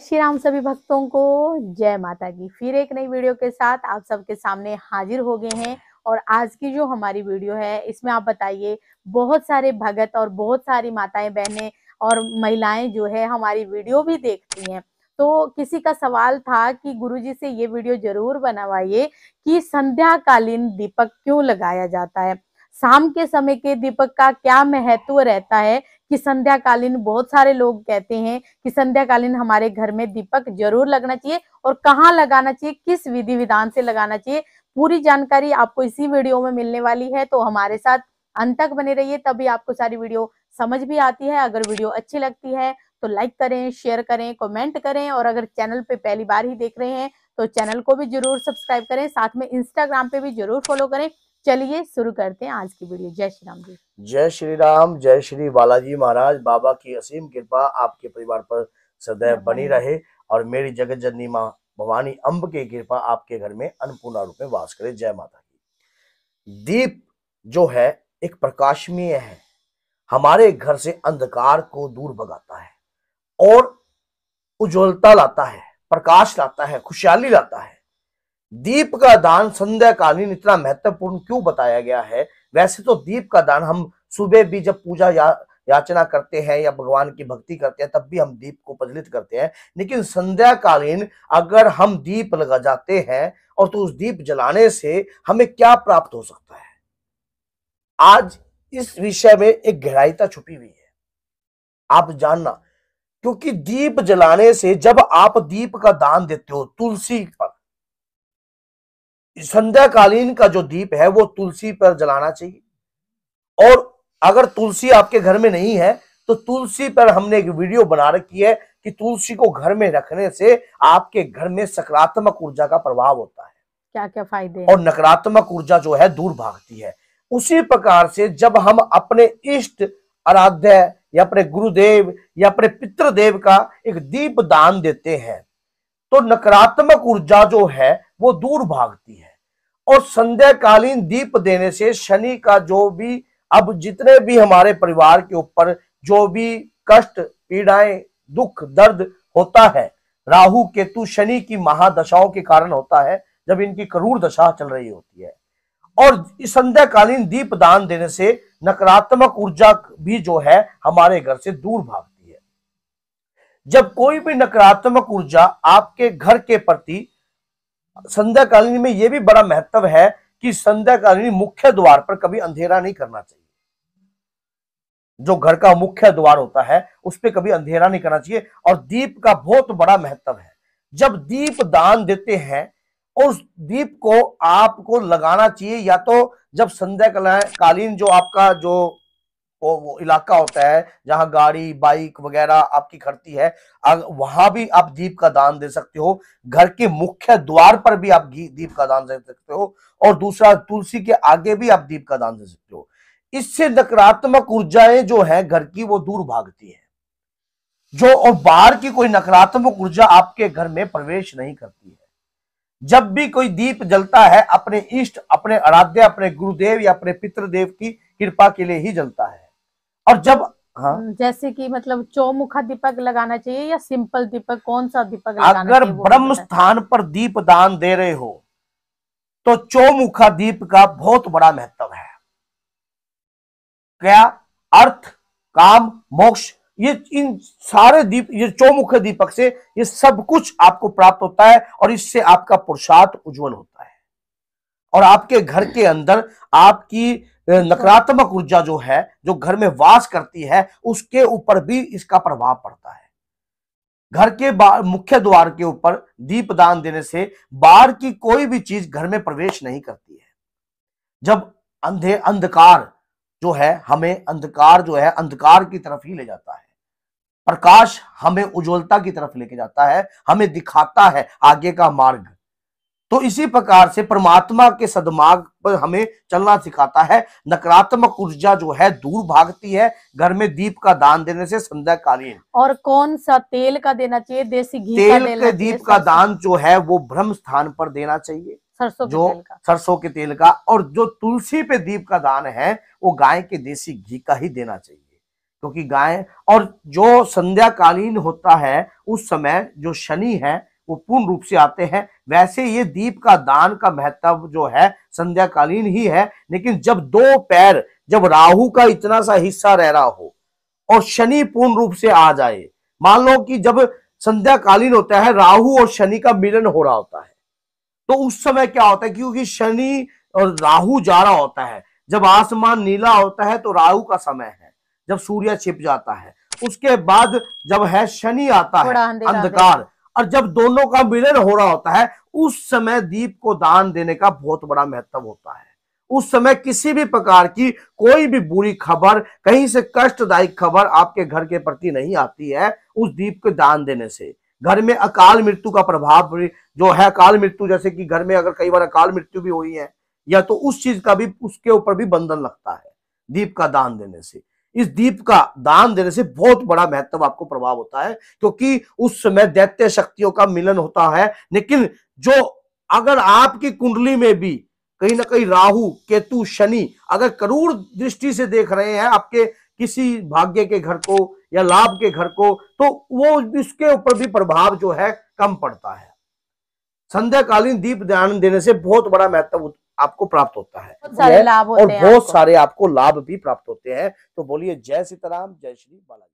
श्री राम सभी भक्तों को जय माता की फिर एक नई वीडियो के साथ आप सबके सामने हाजिर हो गए हैं और आज की जो हमारी वीडियो है इसमें आप बताइए बहुत सारे भगत और बहुत सारी माताएं बहनें और महिलाएं जो है हमारी वीडियो भी देखती हैं तो किसी का सवाल था कि गुरुजी से ये वीडियो जरूर बनवाइए कि संध्याकालीन दीपक क्यों लगाया जाता है शाम के समय के दीपक का क्या महत्व रहता है कि संध्याकालीन बहुत सारे लोग कहते हैं कि संध्याकालीन हमारे घर में दीपक जरूर लगना चाहिए और कहाँ लगाना चाहिए किस विधि विधान से लगाना चाहिए पूरी जानकारी आपको इसी वीडियो में मिलने वाली है तो हमारे साथ अंत तक बने रहिए तभी आपको सारी वीडियो समझ भी आती है अगर वीडियो अच्छी लगती है तो लाइक करें शेयर करें कमेंट करें और अगर चैनल पे पहली बार ही देख रहे हैं तो चैनल को भी जरूर सब्सक्राइब करें साथ में इंस्टाग्राम पे भी जरूर फॉलो करें चलिए शुरू करते हैं आज की वीडियो जय श्री राम जी जय श्री राम जय श्री बालाजी महाराज बाबा की असीम कृपा आपके परिवार पर सदैव हम्म। बनी रहे और मेरी जगत जननी माँ भवानी अम्ब की कृपा आपके घर में अन्नपूर्णा रूप में वास करे जय माता की दीप जो है एक प्रकाशमीय है हमारे घर से अंधकार को दूर भगाता है और उज्ज्वलता लाता है प्रकाश लाता है खुशहाली लाता है दीप का दान संध्याकालीन इतना महत्वपूर्ण क्यों बताया गया है वैसे तो दीप का दान हम सुबह भी जब पूजा या याचना करते हैं या भगवान की भक्ति करते हैं तब भी हम दीप को प्रज्वलित करते हैं लेकिन संध्याकालीन अगर हम दीप लगा जाते हैं और तो उस दीप जलाने से हमें क्या प्राप्त हो सकता है आज इस विषय में एक गहराईता छुपी हुई है आप जानना क्योंकि दीप जलाने से जब आप दीप का दान देते हो तुलसी संध्याकालीन का जो दीप है वो तुलसी पर जलाना चाहिए और अगर तुलसी आपके घर में नहीं है तो तुलसी पर हमने एक वीडियो बना रखी है कि तुलसी को घर में रखने से आपके घर में सकारात्मक ऊर्जा का प्रभाव होता है क्या क्या फायदे और नकारात्मक ऊर्जा जो है दूर भागती है उसी प्रकार से जब हम अपने इष्ट आराध्य या अपने गुरुदेव या अपने पितृदेव का एक दीप दान देते हैं तो नकारात्मक ऊर्जा जो है वो दूर भागती है और संध्याकालीन दीप देने से शनि का जो भी अब जितने भी हमारे परिवार के ऊपर जो भी कष्ट पीड़ाएं दुख दर्द होता है राहु केतु शनि की महादशाओं के कारण होता है जब इनकी करूर दशा चल रही होती है और संध्याकालीन दीप दान देने से नकारात्मक ऊर्जा भी जो है हमारे घर से दूर भागती है जब कोई भी नकारात्मक ऊर्जा आपके घर के प्रति संध्या कालीन में यह भी बड़ा महत्व है कि संध्या कालीन मुख्य द्वार पर कभी अंधेरा नहीं करना चाहिए जो घर का मुख्य द्वार होता है उस पर कभी अंधेरा नहीं करना चाहिए और दीप का बहुत बड़ा महत्व है जब दीप दान देते हैं उस दीप को आपको लगाना चाहिए या तो जब संध्या कालीन जो आपका जो वो इलाका होता है जहां गाड़ी बाइक वगैरह आपकी खड़ती है वहां भी आप दीप का दान दे सकते हो घर के मुख्य द्वार पर भी आप दीप का दान दे सकते हो और दूसरा तुलसी के आगे भी आप दीप का दान दे सकते हो इससे नकारात्मक ऊर्जाएं जो है घर की वो दूर भागती है जो और बाहर की कोई नकारात्मक ऊर्जा आपके घर में प्रवेश नहीं करती है जब भी कोई दीप जलता है अपने इष्ट अपने आराध्य अपने गुरुदेव या अपने पितृदेव की कृपा के लिए ही जलता है और जब हाँ हम्म, जैसे कि मतलब चौमुखा दीपक लगाना चाहिए या सिंपल दीपक कौन सा दीपक लगाना अगर ब्रह्म स्थान पर दीप दान दे रहे हो तो चौमुखा दीप का बहुत बड़ा महत्व है क्या अर्थ काम मोक्ष ये इन सारे दीप ये चौमुख दीपक से ये सब कुछ आपको प्राप्त होता है और इससे आपका पुरुषार्थ उज्जवल होता है और आपके घर के अंदर आपकी नकारात्मक ऊर्जा जो है जो घर में वास करती है उसके ऊपर भी इसका प्रभाव पड़ता है घर के मुख्य द्वार के ऊपर दीपदान देने से बाहर की कोई भी चीज घर में प्रवेश नहीं करती है जब अंधे अंधकार जो है हमें अंधकार जो है अंधकार की तरफ ही ले जाता है प्रकाश हमें उज्ज्वलता की तरफ लेके जाता है हमें दिखाता है आगे का मार्ग तो इसी प्रकार से परमात्मा के सदमार्ग पर हमें चलना सिखाता है नकारात्मक ऊर्जा जो है दूर भागती है घर में दीप का दान देने से संध्या कालीन और कौन सा तेल का देना चाहिए देसी घी तेल का के दीप का दान जो है वो ब्रह्म स्थान पर देना चाहिए सरसों जो सरसों के तेल का और जो तुलसी पे दीप का दान है वो गाय के देसी घी का ही देना चाहिए क्योंकि गाय और जो संध्याकालीन होता है उस समय जो शनि है वो पूर्ण रूप से आते हैं वैसे ये दीप का दान का महत्व जो है संध्याकालीन ही है लेकिन जब दो पैर जब राहु का इतना सा हिस्सा रह रहा हो और शनि पूर्ण रूप से आ जाए मान लो कि जब संध्याकालीन होता है राहु और शनि का मिलन हो रहा होता है तो उस समय क्या होता है क्योंकि शनि और राहु जा रहा होता है जब आसमान नीला होता है तो राहु का समय है जब सूर्य छिप जाता है उसके बाद जब है शनि आता है अंधकार और जब दोनों का मिलन हो रहा होता है उस समय दीप को दान देने का बहुत बड़ा महत्व होता है उस समय किसी भी प्रकार की कोई भी बुरी खबर कहीं से कष्टदायक खबर आपके घर के प्रति नहीं आती है उस दीप के दान देने से घर में अकाल मृत्यु का प्रभाव जो है अकाल मृत्यु जैसे कि घर में अगर कई बार अकाल मृत्यु भी हुई है या तो उस चीज का भी उसके ऊपर भी बंधन लगता है दीप का दान देने से इस दीप का दान देने से बहुत बड़ा महत्व आपको प्रभाव होता है क्योंकि उस समय दैत्य शक्तियों का मिलन होता है लेकिन जो अगर आपकी कुंडली में भी कहीं ना कहीं राहु केतु शनि अगर करूर दृष्टि से देख रहे हैं आपके किसी भाग्य के घर को या लाभ के घर को तो वो इसके ऊपर भी प्रभाव जो है कम पड़ता है संध्याकालीन दीप दान देने से बहुत बड़ा महत्व आपको प्राप्त होता है बहुत सारे लाभ होते और बहुत सारे आपको लाभ भी प्राप्त होते हैं तो बोलिए जय सीताराम जय श्री बालाजी